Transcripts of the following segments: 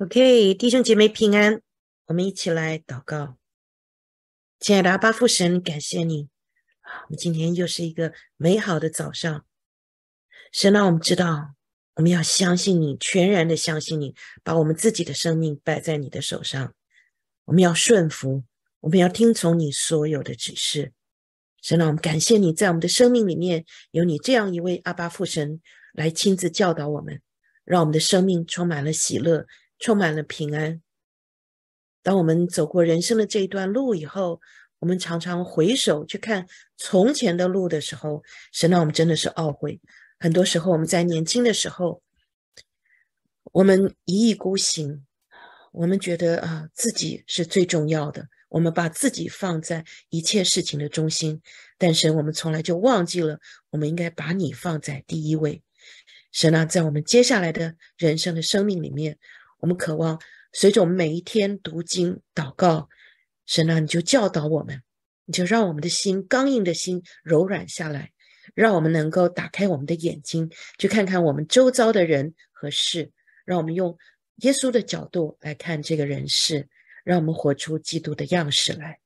O.K. 弟兄姐妹平安，我们一起来祷告。亲爱的阿巴父神，感谢你。我们今天又是一个美好的早上。神让我们知道，我们要相信你，全然的相信你，把我们自己的生命摆在你的手上。我们要顺服，我们要听从你所有的指示。神让我们感谢你在我们的生命里面有你这样一位阿巴父神来亲自教导我们，让我们的生命充满了喜乐。充满了平安。当我们走过人生的这一段路以后，我们常常回首去看从前的路的时候，神让我们真的是懊悔。很多时候，我们在年轻的时候，我们一意孤行，我们觉得啊自己是最重要的，我们把自己放在一切事情的中心。但是，我们从来就忘记了，我们应该把你放在第一位。神啊，在我们接下来的人生的生命里面。我们渴望随着我们每一天读经、祷告，神啊，你就教导我们，你就让我们的心刚硬的心柔软下来，让我们能够打开我们的眼睛，去看看我们周遭的人和事，让我们用耶稣的角度来看这个人世，让我们活出基督的样式来。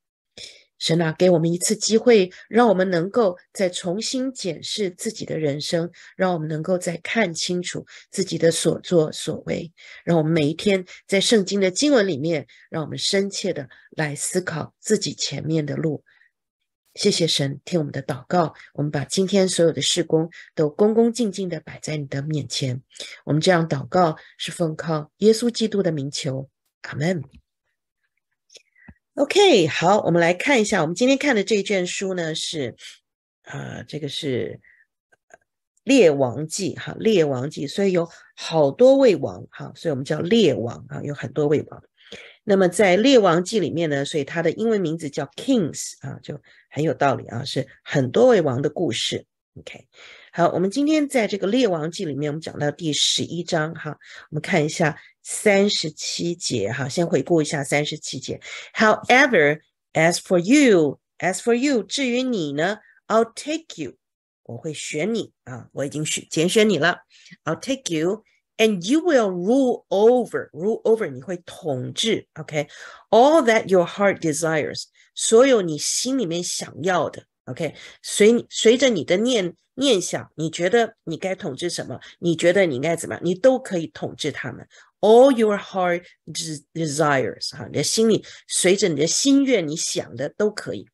神啊，给我们一次机会，让我们能够再重新检视自己的人生，让我们能够再看清楚自己的所作所为，让我们每一天在圣经的经文里面，让我们深切的来思考自己前面的路。谢谢神，听我们的祷告，我们把今天所有的事工都恭恭敬敬的摆在你的面前。我们这样祷告，是奉靠耶稣基督的名求，阿门。OK，好，我们来看一下，我们今天看的这一卷书呢是，啊，这个是《列王记》哈，《列王记》所以有好多位王哈，所以我们叫列王啊，有很多位王。那么在《列王记》里面呢，所以它的英文名字叫 Kings 啊，就很有道理啊，是很多位王的故事。OK。好，我们今天在这个《列王记》里面，我们讲到第十一章哈，我们看一下三十七节哈。先回顾一下三十七节。However, as for you, as for you，至于你呢，I'll take you，我会选你啊，我已经选拣选你了。I'll take you, and you will rule over, rule over，你会统治。OK, all that your heart desires，所有你心里面想要的。OK，随随着你的念。念想，你觉得你该统治什么？你觉得你应该怎么样？你都可以统治他们。All your heart desires，哈，你的心里随着你的心愿，你想的都可以。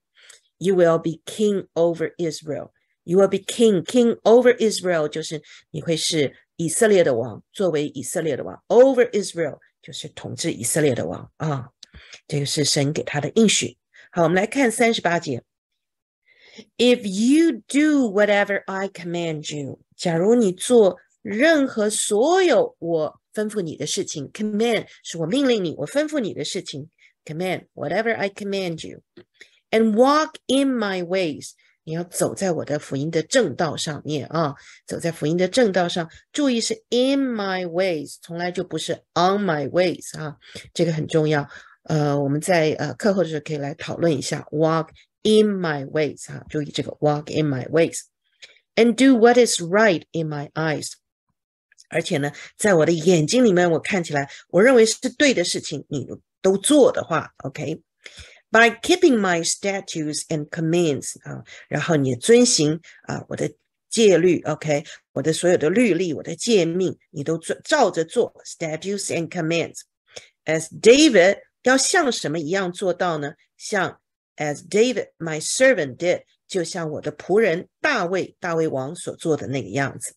You will be king over Israel. You will be king, king over Israel，就是你会是以色列的王，作为以色列的王。Over Israel，就是统治以色列的王啊。这个是神给他的应许。好，我们来看三十八节。If you do whatever I command you，假如你做任何所有我吩咐你的事情，command 是我命令你，我吩咐你的事情，command whatever I command you，and walk in my ways，你要走在我的福音的正道上面啊，走在福音的正道上，注意是 in my ways，从来就不是 on my ways 啊，这个很重要。呃，我们在呃课后的时候可以来讨论一下 walk in my ways 哈、啊，注意这个 walk in my ways and do what is right in my eyes。而且呢，在我的眼睛里面，我看起来我认为是对的事情，你都做的话，OK。By keeping my statutes and commands 啊，然后你遵行啊我的戒律，OK，我的所有的律例，我的诫命，你都遵照着做 and commands。As David 要像什么一样做到呢？像 as David my servant did，就像我的仆人大卫大卫王所做的那个样子。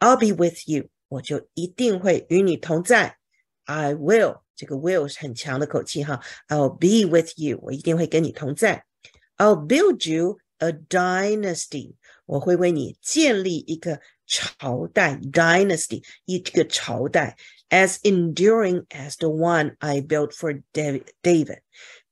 I'll be with you，我就一定会与你同在。I will，这个 will 是很强的口气哈。I'll be with you，我一定会跟你同在。I'll build you a dynasty，我会为你建立一个朝代 dynasty，一个朝代 as enduring as the one I built for David。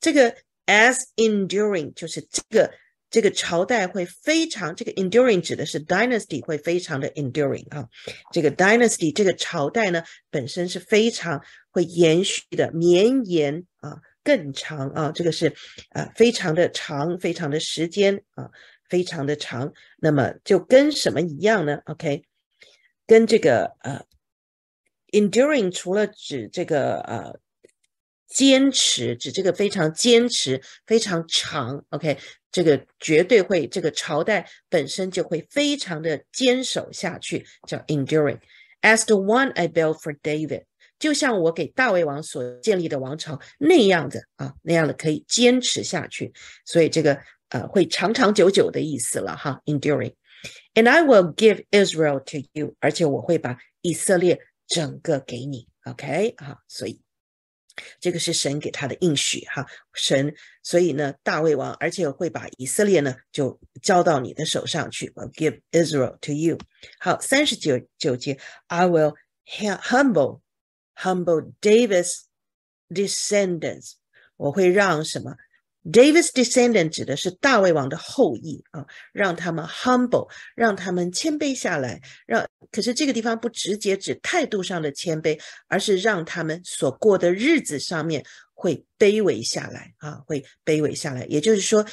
这个 As enduring 就是这个这个朝代会非常这个 enduring 指的是 dynasty 会非常的 enduring 啊，这个 dynasty 这个朝代呢本身是非常会延续的绵延啊更长啊，这个是啊非常的长非常的时间啊非常的长，那么就跟什么一样呢？OK，跟这个呃 enduring 除了指这个呃。坚持指这个非常坚持，非常长。OK，这个绝对会，这个朝代本身就会非常的坚守下去，叫 enduring。As the one I built for David，就像我给大卫王所建立的王朝那样的啊，那样的可以坚持下去，所以这个呃，会长长久久的意思了哈。Enduring，and I will give Israel to you，而且我会把以色列整个给你。OK，好，所以。这个是神给他的应许哈，神，所以呢，大卫王，而且会把以色列呢就交到你的手上去，Give I'll Israel to you。好，三十九九节，I will humble humble David's descendants，我会让什么？Davis descendant 指的是大卫王的后裔啊，让他们 humble，让他们谦卑下来，让可是这个地方不直接指态度上的谦卑，而是让他们所过的日子上面会卑微下来啊，会卑微下来，也就是说。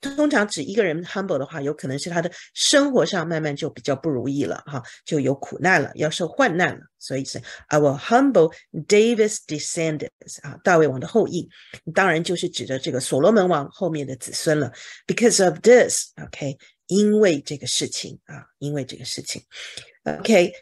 通常指一个人 humble 的话，有可能是他的生活上慢慢就比较不如意了哈，就有苦难了，要受患难了。所以是 our humble David's descendants 啊，大卫王的后裔，当然就是指的这个所罗门王后面的子孙了。Because of this，OK，因为这个事情啊，因为这个事情，OK，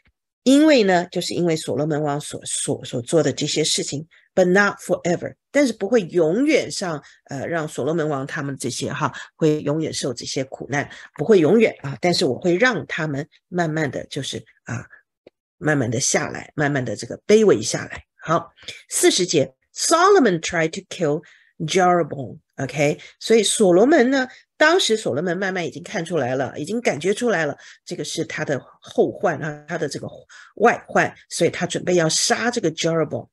因为呢，就是因为所罗门王所所所做的这些事情。But not forever，但是不会永远上，呃，让所罗门王他们这些哈会永远受这些苦难，不会永远啊。但是我会让他们慢慢的就是啊，慢慢的下来，慢慢的这个卑微下来。好，四十节，Solomon tried to kill Jeroboam。OK，所以所罗门呢，当时所罗门慢慢已经看出来了，已经感觉出来了，这个是他的后患啊，他的这个外患，所以他准备要杀这个 Jeroboam。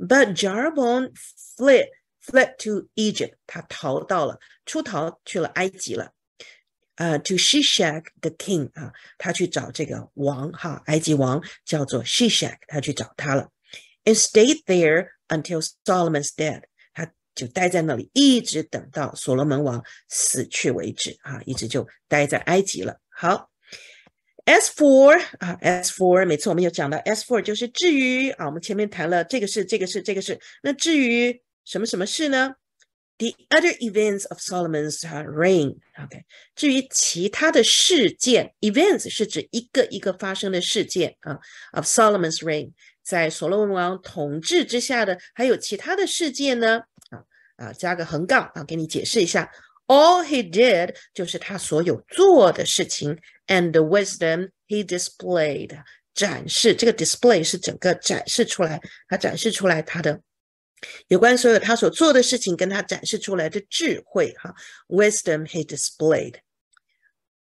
But Jeroboam fled fled to Egypt. Egypt，他逃到了，出逃去了埃及了。呃、uh,，to Shishak the king 啊，他去找这个王哈，埃及王叫做 Shishak，他去找他了。And stayed there until Solomon's death，他就待在那里，一直等到所罗门王死去为止啊，一直就待在埃及了。好。S for 啊，S for 每次我们有讲到 S for 就是至于啊，我们前面谈了这个是这个是这个是那至于什么什么事呢？The other events of Solomon's reign，OK，至于其他的事件，events 是指一个一个发生的事件啊。Of Solomon's reign，在所罗门王统治之下的还有其他的事件呢。啊啊，加个横杠啊，给你解释一下。All he did 就是他所有做的事情。and the wisdom he displayed 展示。这个 display 是整个展示出来，他展示出来他的有关所有他所做的事情，跟他展示出来的智慧哈。Wisdom he displayed.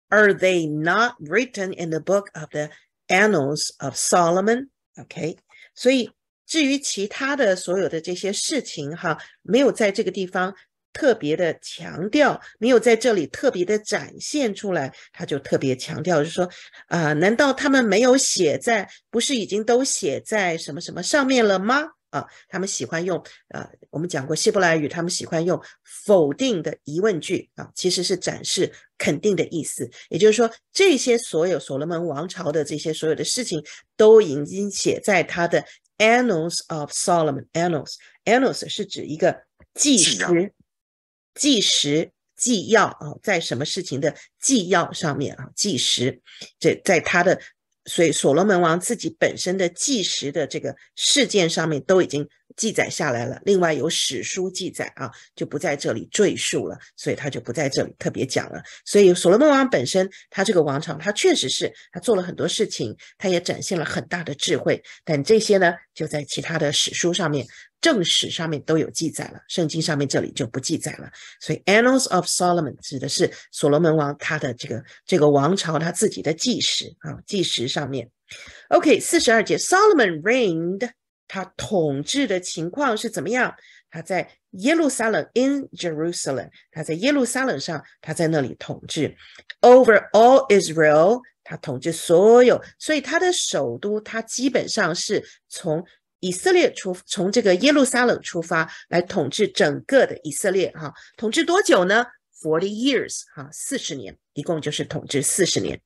Are they not written in the book of the annals of Solomon? OK，所以至于其他的所有的这些事情哈，没有在这个地方特别的强调没有在这里特别的展现出来，他就特别强调，就是说，啊，难道他们没有写在，不是已经都写在什么什么上面了吗？啊，他们喜欢用，呃，我们讲过希伯来语，他们喜欢用否定的疑问句啊，其实是展示肯定的意思。也就是说，这些所有所罗门王朝的这些所有的事情，都已经写在他的 annals of Solomon annals annals 是指一个纪实。计时纪要啊，在什么事情的纪要上面啊，计时这在他的所以所罗门王自己本身的计时的这个事件上面都已经记载下来了。另外有史书记载啊，就不在这里赘述了，所以他就不在这里特别讲了。所以所罗门王本身，他这个王朝，他确实是他做了很多事情，他也展现了很大的智慧。但这些呢，就在其他的史书上面。正史上面都有记载了，圣经上面这里就不记载了。所以 Annals of Solomon 指的是所罗门王他的这个这个王朝他自己的纪实啊，纪实上面。OK，四十二节，Solomon reigned，他统治的情况是怎么样？他在耶路撒冷 in Jerusalem，他在耶路撒冷上，他在那里统治 over all Israel，他统治所有，所以他的首都他基本上是从。以色列出从这个耶路撒冷出发来统治整个的以色列哈，统治多久呢？Forty years 哈，四十年，一共就是统治四十年。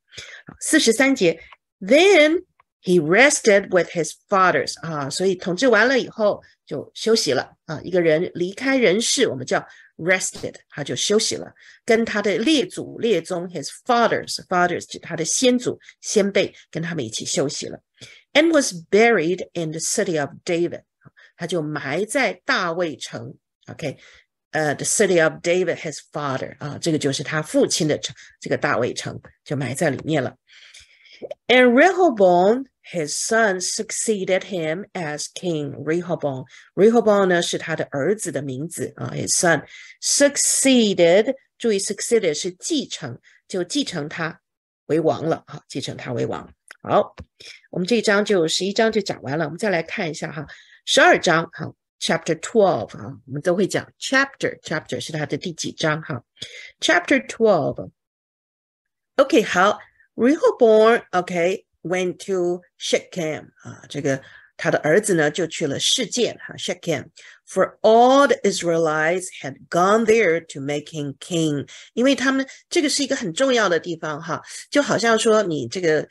四十三节，Then he rested with his fathers 啊，所以统治完了以后就休息了啊。一个人离开人世，我们叫 rested，他就休息了，跟他的列祖列宗，his fathers，fathers 指他的先祖先辈，跟他们一起休息了。and was buried in the city of David. 他就埋在大卫城。OK，呃、uh,，the city of David, his father 啊，这个就是他父亲的城，这个大卫城就埋在里面了。And Rehoboam, his son, succeeded him as king. Rehoboam, Rehoboam 呢是他的儿子的名字啊。His son succeeded，注意 succeeded 是继承，就继承他为王了啊，继承他为王。好，我们这一章就十一章就讲完了，我们再来看一下哈，十二章哈，Chapter Twelve 啊，我们都会讲 Chapter Chapter 是它的第几章哈，Chapter Twelve。OK，好，Rehoboam OK went to Shechem 啊，这个他的儿子呢就去了世界哈 Shechem。For all the Israelites had gone there to make him king，因为他们这个是一个很重要的地方哈，就好像说你这个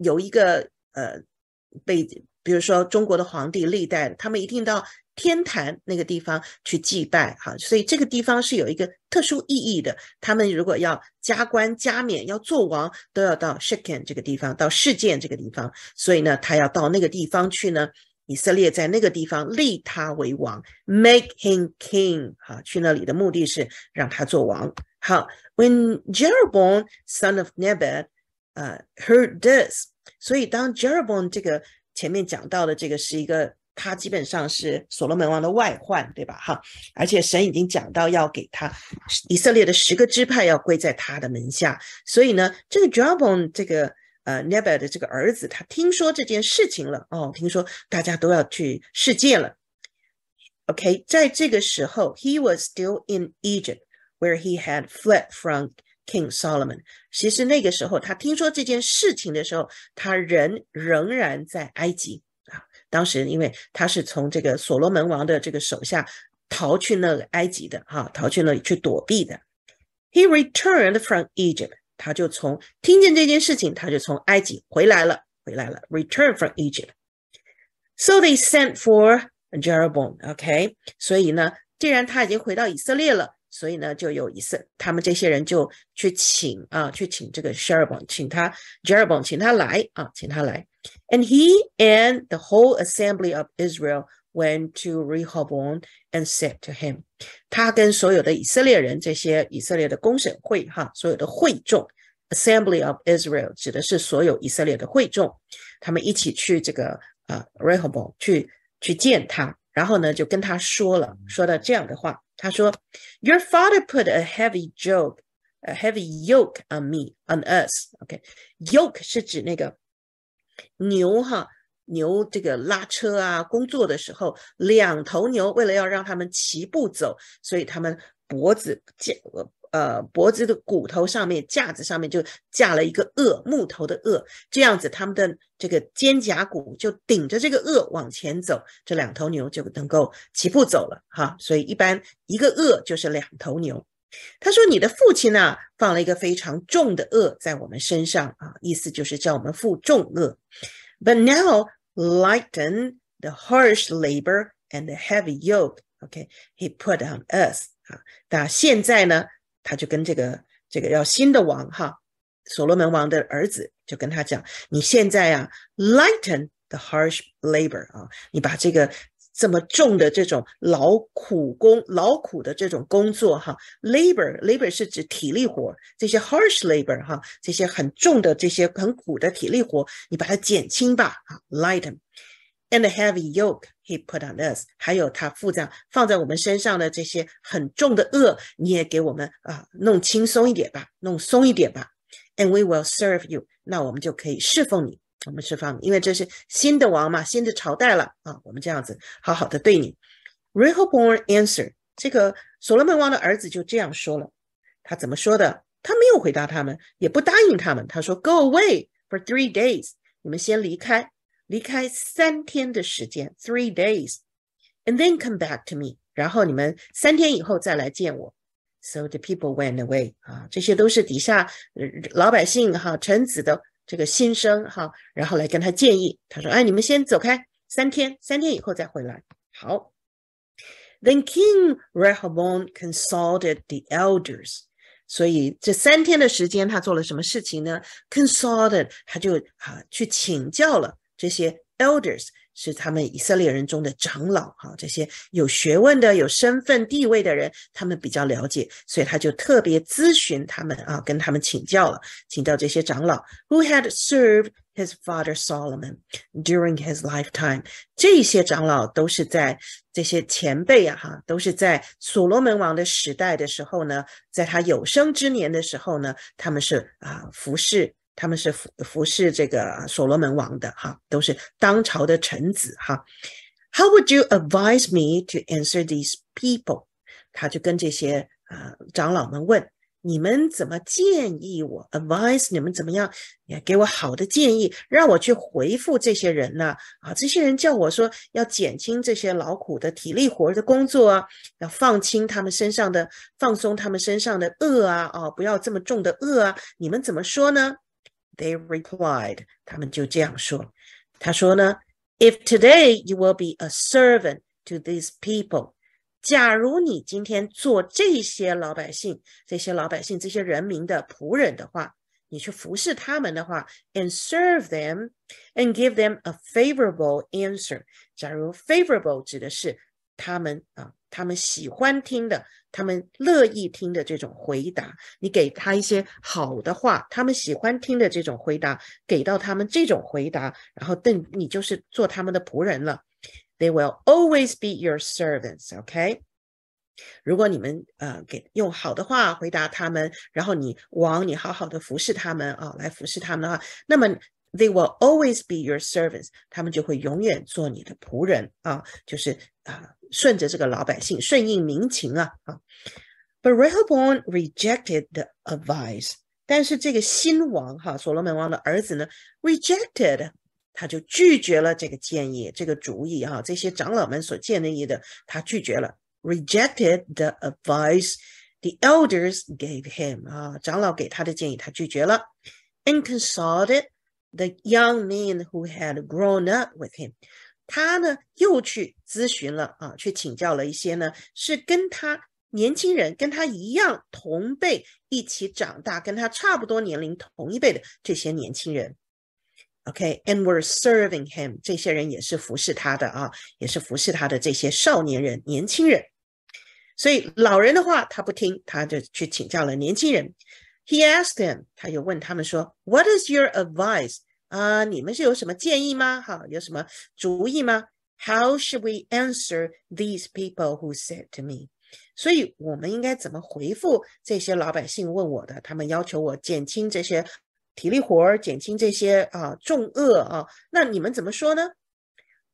有一个呃被，比如说中国的皇帝，历代他们一定到天坛那个地方去祭拜哈，所以这个地方是有一个特殊意义的。他们如果要加官加冕，要做王，都要到 s h i k e n 这个地方，到事件这个地方。所以呢，他要到那个地方去呢，以色列在那个地方立他为王，make him king 哈，去那里的目的是让他做王。好，When Jeroboam son of Nebat 呃 heard this。所以，当 Jeroboam 这个前面讲到的这个是一个，他基本上是所罗门王的外患，对吧？哈，而且神已经讲到要给他以色列的十个支派要归在他的门下。所以呢，这个 Jeroboam 这个呃 n e b a e r 的这个儿子，他听说这件事情了哦，听说大家都要去世界了。OK，在这个时候，He was still in Egypt where he had fled from. King Solomon，其实那个时候他听说这件事情的时候，他人仍然在埃及啊。当时因为他是从这个所罗门王的这个手下逃去那个埃及的，哈，逃去那里去躲避的。He returned from Egypt，他就从听见这件事情，他就从埃及回来了，回来了。Return from Egypt。So they sent for Jeroboam，OK。所以呢，既然他已经回到以色列了。所以呢，就有一次，他们这些人就去请啊，去请这个 s h e r b o n 请他，e r b o n 请他来啊，请他来。And he and the whole assembly of Israel went to r e h o b o a m and said to him，他跟所有的以色列人，这些以色列的公审会哈，所有的会众，assembly of Israel 指的是所有以色列的会众，他们一起去这个啊 r e h o b o a m 去去见他，然后呢就跟他说了，说了这样的话。他说，Your father put a heavy j o k e a heavy yoke on me on us。OK，yoke 是指那个牛哈，牛这个拉车啊，工作的时候，两头牛为了要让他们齐步走，所以他们脖子、脚。呃，脖子的骨头上面架子上面就架了一个轭，木头的轭，这样子他们的这个肩胛骨就顶着这个轭往前走，这两头牛就能够起步走了哈。所以一般一个轭就是两头牛。他说：“你的父亲呢，放了一个非常重的轭在我们身上啊，意思就是叫我们负重轭。But now lighten the harsh labor and the heavy yoke. OK, he put on us 啊。那现在呢？”他就跟这个这个要新的王哈，所罗门王的儿子就跟他讲：“你现在啊，lighten the harsh labor 啊，你把这个这么重的这种劳苦工劳苦的这种工作哈，labor labor 是指体力活，这些 harsh labor 哈，这些很重的这些很苦的体力活，你把它减轻吧啊，lighten。” And heavy yoke he put on us，还有他负担放在我们身上的这些很重的恶，你也给我们啊弄轻松一点吧，弄松一点吧。And we will serve you，那我们就可以侍奉你，我们侍奉你，因为这是新的王嘛，新的朝代了啊。我们这样子好好的对你。Rehoboam answered，这个所罗门王的儿子就这样说了。他怎么说的？他没有回答他们，也不答应他们。他说：“Go away for three days，你们先离开。”离开三天的时间，three days，and then come back to me。然后你们三天以后再来见我。So the people went away。啊，这些都是底下老百姓哈、臣子的这个心声哈，然后来跟他建议。他说：“哎，你们先走开，三天，三天以后再回来。”好。Then King Rehoboam consulted the elders。所以这三天的时间，他做了什么事情呢？Consulted，他就啊去请教了。这些 elders 是他们以色列人中的长老，哈，这些有学问的、有身份地位的人，他们比较了解，所以他就特别咨询他们啊，跟他们请教了，请教这些长老。Who had served his father Solomon during his lifetime？这些长老都是在这些前辈啊，哈，都是在所罗门王的时代的时候呢，在他有生之年的时候呢，他们是啊，服侍。他们是服服侍这个所罗门王的哈，都是当朝的臣子哈。How would you advise me to answer these people？他就跟这些啊长老们问：你们怎么建议我？advise 你们怎么样？也给我好的建议，让我去回复这些人呢？啊，这些人叫我说要减轻这些劳苦的体力活的工作啊，要放轻他们身上的放松他们身上的恶啊啊，不要这么重的恶啊！你们怎么说呢？they replied，他们就这样说。他说呢，If today you will be a servant to these people，假如你今天做这些老百姓、这些老百姓、这些人民的仆人的话，你去服侍他们的话，and serve them and give them a favorable answer。假如 favorable 他们喜欢听的，他们乐意听的这种回答，你给他一些好的话，他们喜欢听的这种回答，给到他们这种回答，然后等你就是做他们的仆人了。They will always be your servants, OK？如果你们呃给用好的话回答他们，然后你王你好好的服侍他们啊，来服侍他们啊，那么 They will always be your servants，他们就会永远做你的仆人啊，就是啊。顺着这个老百姓，顺应民情啊啊。But Rehoboam rejected the advice，但是这个新王哈所罗门王的儿子呢，rejected，他就拒绝了这个建议，这个主意哈、啊，这些长老们所建议的，他拒绝了，rejected the advice the elders gave him consulted the young men who had grown up with him。他呢又去咨询了啊，去请教了一些呢，是跟他年轻人，跟他一样同辈一起长大，跟他差不多年龄同一辈的这些年轻人。OK，and were serving him，这些人也是服侍他的啊，也是服侍他的这些少年人、年轻人。所以老人的话他不听，他就去请教了年轻人。He asked them，他就问他们说，What is your advice？啊，你们是有什么建议吗？好，有什么主意吗？How should we answer these people who said to me？所以我们应该怎么回复这些老百姓问我的？他们要求我减轻这些体力活儿，减轻这些啊重恶啊。那你们怎么说呢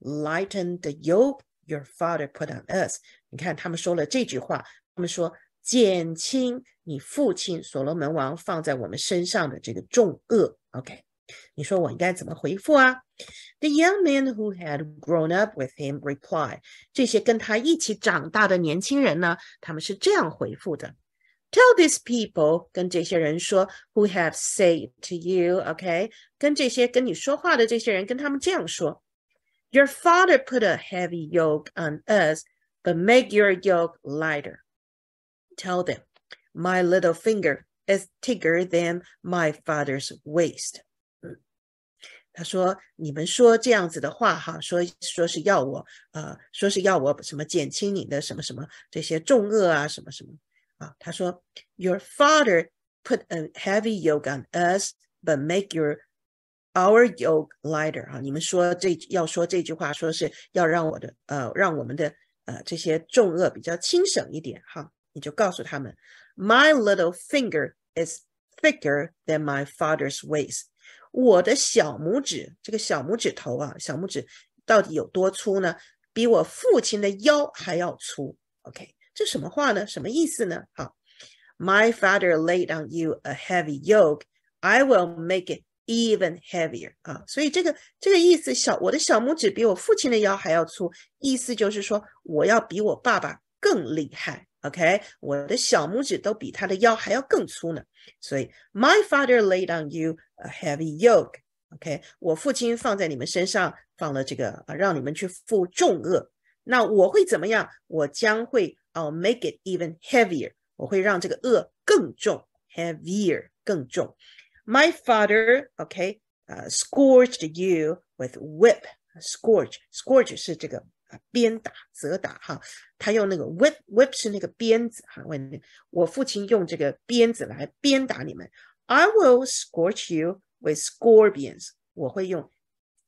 ？Lighten the yoke your father put on us。你看，他们说了这句话，他们说减轻你父亲所罗门王放在我们身上的这个重恶。OK。你说我应该怎么回复啊？The young man who had grown up with him replied，这些跟他一起长大的年轻人呢，他们是这样回复的：Tell these people，跟这些人说，who have said to you，OK，、okay? 跟这些跟你说话的这些人，跟他们这样说：Your father put a heavy yoke on us, but make your yoke lighter. Tell them, my little finger is thicker than my father's waist. 他说：“你们说这样子的话，哈，说说是要我，呃，说是要我什么减轻你的什么什么这些重恶啊，什么什么啊。”他说：“Your father put a heavy yoke on us, but make your our yoke lighter。”啊，你们说这要说这句话，说是要让我的呃，让我们的呃这些重恶比较轻省一点，哈。你就告诉他们，My little finger is thicker than my father's waist。我的小拇指，这个小拇指头啊，小拇指到底有多粗呢？比我父亲的腰还要粗。OK，这什么话呢？什么意思呢？好，My father laid on you a heavy yoke. I will make it even heavier. 啊，所以这个这个意思，小我的小拇指比我父亲的腰还要粗，意思就是说我要比我爸爸更厉害。OK，我的小拇指都比他的腰还要更粗呢。所以，My father laid on you a heavy yoke。OK，我父亲放在你们身上放了这个，让你们去负重恶。那我会怎么样？我将会，I'll make it even heavier。我会让这个恶更重，heavier 更重。My father, OK，呃，scourged you with whip。scourge，scourge 是这个啊，鞭打、责打哈，他用那个 whip whip 是那个鞭子哈。我父亲用这个鞭子来鞭打你们。I will scorch you with scorpions，我会用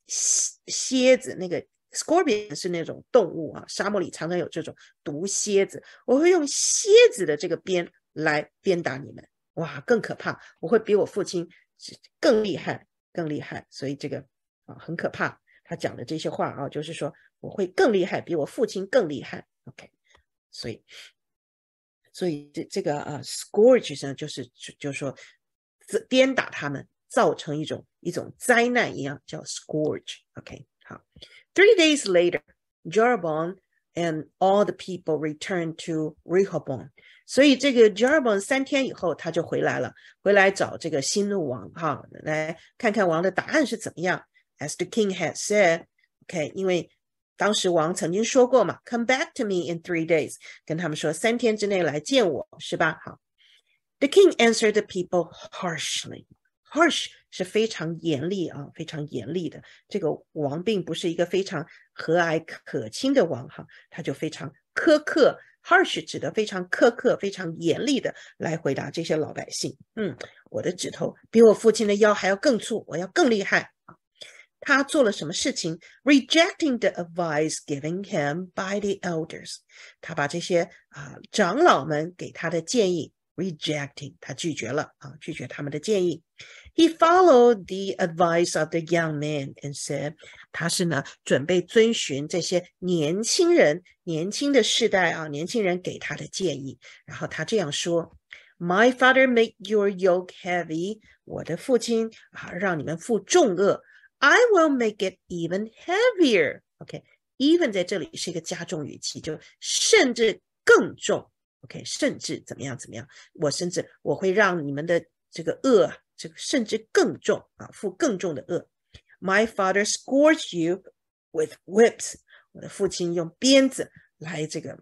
蝎子那个 scorpion 是那种动物啊，沙漠里常常有这种毒蝎子，我会用蝎子的这个鞭来鞭打你们。哇，更可怕！我会比我父亲更厉害，更厉害。所以这个啊，很可怕。他讲的这些话啊，就是说。我会更厉害，比我父亲更厉害。OK，所以，所以这这个呃、uh,，scourge 呢，就是就就是说鞭打他们，造成一种一种灾难一样，叫 scourge。OK，好，Three days later, Jeroboam and all the people returned to Rehoboam。所以这个 Jeroboam 三天以后他就回来了，回来找这个新怒王哈，来看看王的答案是怎么样。As the king had said, OK，因为。当时王曾经说过嘛，"Come back to me in three days"，跟他们说三天之内来见我，是吧？好，The king answered the people harshly. Harsh 是非常严厉啊，非常严厉的。这个王并不是一个非常和蔼可亲的王哈，他就非常苛刻。Harsh 指的非常苛刻、非常严厉的来回答这些老百姓。嗯，我的指头比我父亲的腰还要更粗，我要更厉害。他做了什么事情？Rejecting the advice given him by the elders，他把这些啊、呃、长老们给他的建议 rejecting，他拒绝了啊，拒绝他们的建议。He followed the advice of the young men and said，他是呢准备遵循这些年轻人、年轻的世代啊，年轻人给他的建议。然后他这样说。My father made your yoke heavy，我的父亲啊，让你们负重轭。I will make it even heavier. OK, even 在这里是一个加重语气，就甚至更重。OK，甚至怎么样怎么样？我甚至我会让你们的这个恶，这个甚至更重啊，负更重的恶。My father scourges you with whips. 我的父亲用鞭子来这个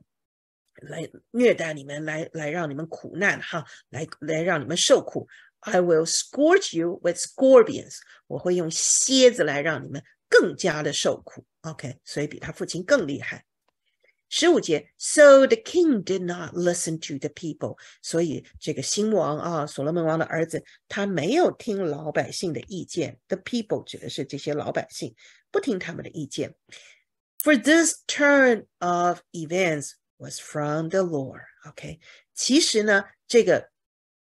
来虐待你们，来来让你们苦难哈，来来让你们受苦。I will scourge you with scorpions. 我会用蝎子来让你们更加的受苦。OK，所以比他父亲更厉害。十五节，So the king did not listen to the people，所以这个新王啊，所罗门王的儿子，他没有听老百姓的意见。The people 指的是这些老百姓，不听他们的意见。For this turn of events was from the Lord。OK，其实呢，这个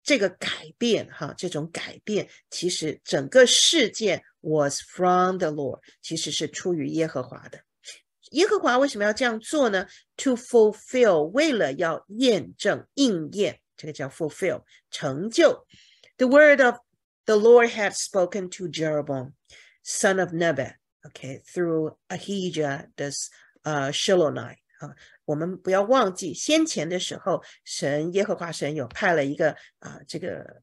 这个改变哈，这种改变其实整个事件 was from the Lord，其实是出于耶和华的。耶和华为什么要这样做呢？To fulfill，为了要验证、应验，这个叫 fulfill，成就。The word of the Lord had spoken to Jeroboam, son of Nebat, okay, through Ahijah, this uh, Shilonite. 啊，我们不要忘记，先前的时候，神耶和华神有派了一个啊，这个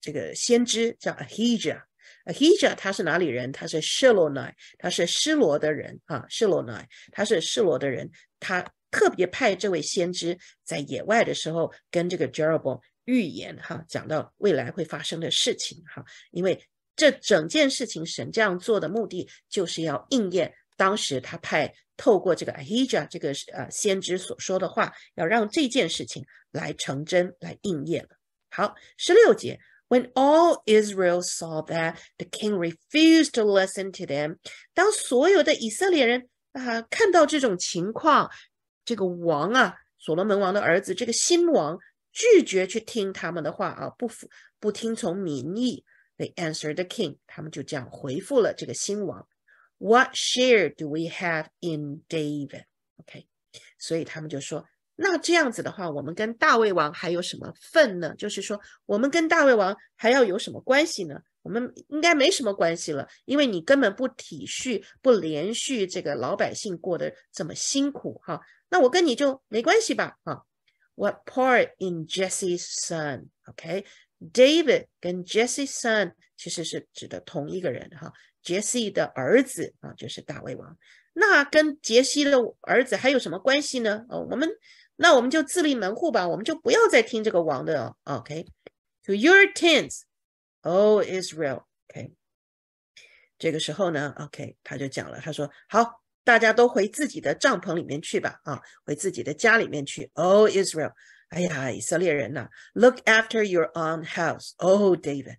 这个先知叫 Ahijah，Ahijah 他是哪里人？他是 Shiloh 他是失罗的人啊，Shiloh 他是失罗的人。他特别派这位先知在野外的时候，跟这个 Jeroboam 预言哈，讲到未来会发生的事情哈。因为这整件事情，神这样做的目的就是要应验当时他派。透过这个 Ahijah 这个呃先知所说的话，要让这件事情来成真，来应验了。好，十六节：When all Israel saw that the king refused to listen to them，当所有的以色列人啊看到这种情况，这个王啊，所罗门王的儿子，这个新王拒绝去听他们的话啊，不服不听从民意。They answered the king，他们就这样回复了这个新王。What share do we have in David? OK，所以他们就说：“那这样子的话，我们跟大胃王还有什么份呢？就是说，我们跟大胃王还要有什么关系呢？我们应该没什么关系了，因为你根本不体恤、不连续这个老百姓过得这么辛苦哈。那我跟你就没关系吧？啊 w h a t part in Jesse's son? OK，David 跟 Jesse's son 其实是指的同一个人哈。”杰西的儿子啊，就是大卫王。那跟杰西的儿子还有什么关系呢？哦，我们那我们就自立门户吧，我们就不要再听这个王的了。OK，to your tents, O Israel。OK，这个时候呢，OK，他就讲了，他说：“好，大家都回自己的帐篷里面去吧，啊，回自己的家里面去。”O Israel，哎呀，以色列人呐，look after your own house。O David，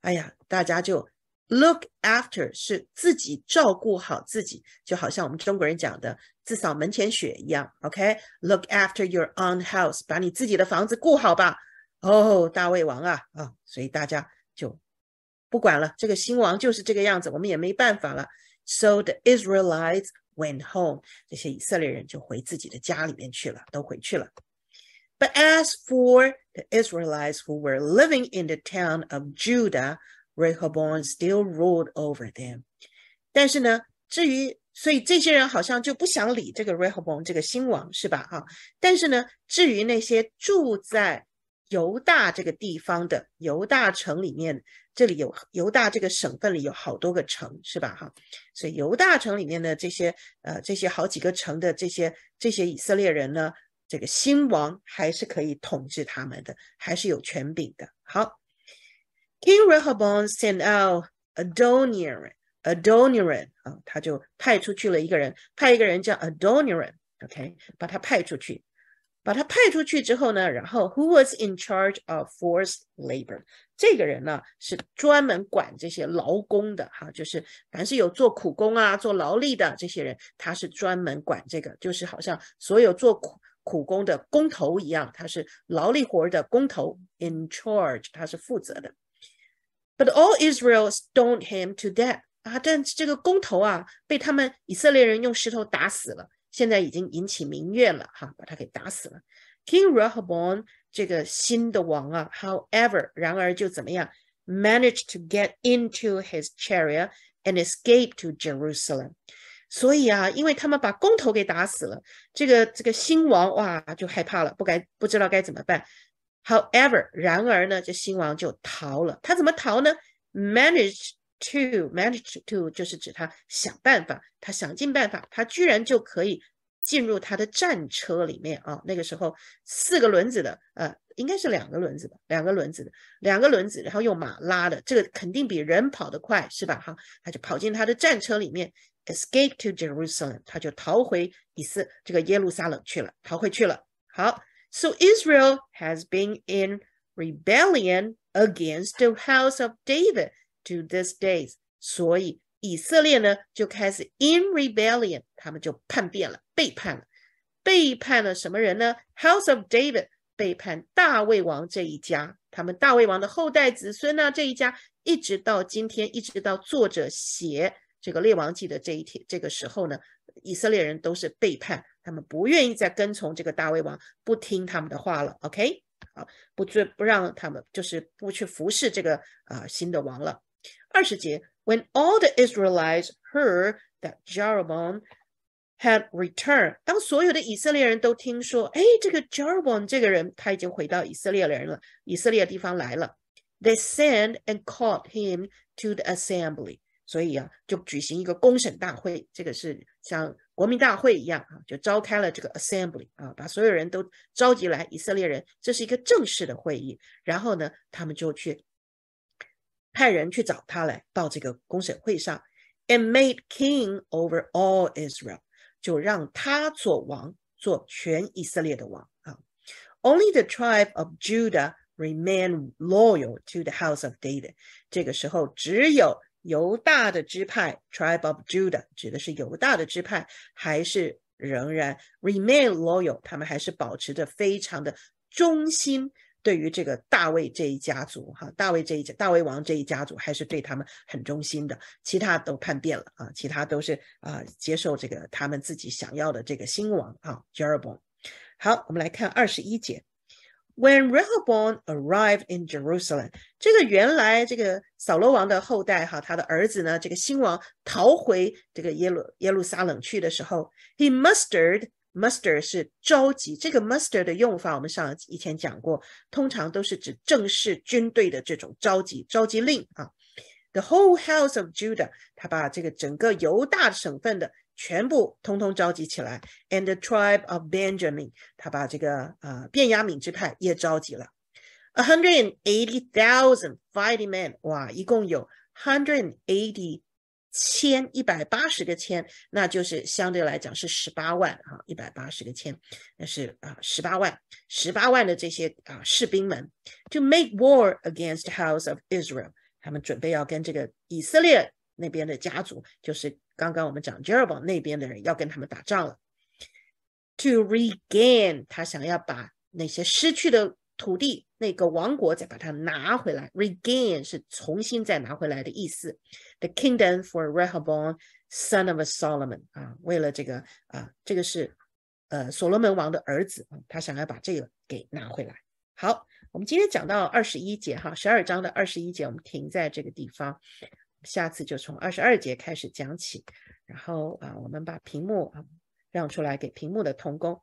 哎呀，大家就。Look after 是自己照顾好自己，就好像我们中国人讲的自扫门前雪一样。OK，look、okay? after your own house，把你自己的房子顾好吧。哦，大胃王啊啊！所以大家就不管了，这个新王就是这个样子，我们也没办法了。So the Israelites went home，这些以色列人就回自己的家里面去了，都回去了。But as for the Israelites who were living in the town of Judah Rehoboam still ruled over them，但是呢，至于所以这些人好像就不想理这个 Rehoboam 这个新王是吧？哈，但是呢，至于那些住在犹大这个地方的犹大城里面，这里有犹大这个省份里有好多个城是吧？哈，所以犹大城里面的这些呃这些好几个城的这些这些以色列人呢，这个新王还是可以统治他们的，还是有权柄的。好。King Rehoboam sent out a d o n i r a n a d o n i r a n 啊，他就派出去了一个人，派一个人叫 a d o n i r a n OK，把他派出去，把他派出去之后呢，然后 who was in charge of forced labor？这个人呢是专门管这些劳工的哈，就是凡是有做苦工啊、做劳力的这些人，他是专门管这个，就是好像所有做苦苦工的工头一样，他是劳力活的工头 in charge，他是负责的。But all Israel stoned him to death. 啊，但这个公头啊，被他们以色列人用石头打死了。现在已经引起民怨了，哈，把他给打死了。King Rehoboam 这个新的王啊，however，然而就怎么样，managed to get into his chariot and escape to Jerusalem。所以啊，因为他们把工头给打死了，这个这个新王哇就害怕了，不该不知道该怎么办，However，然而呢，这新王就逃了。他怎么逃呢？Manage to manage to 就是指他想办法，他想尽办法，他居然就可以进入他的战车里面啊！那个时候四个轮子的，呃，应该是两个轮子的，两个轮子的，两个轮子，然后用马拉的，这个肯定比人跑得快，是吧？哈，他就跑进他的战车里面，escape to Jerusalem，他就逃回以色这个耶路撒冷去了，逃回去了。好。So Israel has been in rebellion against the house of David to this day. 所以以色列呢就开始 in rebellion，他们就叛变了、背叛了、背叛了什么人呢？House of David，背叛大卫王这一家。他们大卫王的后代子孙呢？这一家一直到今天，一直到作者写这个列王记的这一天、这个时候呢，以色列人都是背叛。他们不愿意再跟从这个大卫王，不听他们的话了。OK，啊，不追不让他们，就是不去服侍这个啊新的王了。二十节，When all the Israelites heard that Jeroboam had returned，当所有的以色列人都听说，哎，这个 Jeroboam 这个人他已经回到以色列人了，以色列地方来了。They sent and called him to the assembly，所以啊，就举行一个公审大会。这个是像。国民大会一样啊，就召开了这个 assembly 啊，把所有人都召集来。以色列人，这是一个正式的会议。然后呢，他们就去派人去找他来，到这个公审会上，and made king over all Israel，就让他做王，做全以色列的王啊。Only the tribe of Judah remained loyal to the house of David。这个时候，只有犹大的支派 （tribe of Judah） 指的是犹大的支派，还是仍然 remain loyal？他们还是保持着非常的忠心，对于这个大卫这一家族，哈，大卫这一家，大卫王这一家族，还是对他们很忠心的。其他都叛变了啊，其他都是啊，接受这个他们自己想要的这个新王啊，Jeroboam。好，我们来看二十一节。When Rehoboam arrived in Jerusalem，这个原来这个扫罗王的后代哈，他的儿子呢，这个新王逃回这个耶路耶路撒冷去的时候，He mustered，mustered 是召集。这个 m u s t e r 的用法我们上以前讲过，通常都是指正式军队的这种召集召集令啊。The whole house of Judah，他把这个整个犹大省份的。全部通通召集起来，and the tribe of Benjamin，他把这个啊便雅敏之派也召集了，a hundred and eighty thousand fighting men，哇，一共有 hundred and eighty 千一百八十个千，那就是相对来讲是十八万啊，一百八十个千，那是啊十八万，十八万的这些啊士兵们，to make war against the house of Israel，他们准备要跟这个以色列那边的家族，就是。刚刚我们讲 Jeroboam 那边的人要跟他们打仗了，to regain 他想要把那些失去的土地那个王国再把它拿回来，regain 是重新再拿回来的意思。The kingdom for Rehoboam son of Solomon 啊，为了这个啊，这个是呃所罗门王的儿子啊，他想要把这个给拿回来。好，我们今天讲到二十一节哈，十二章的二十一节，我们停在这个地方。下次就从二十二节开始讲起，然后啊，我们把屏幕啊让出来给屏幕的童工。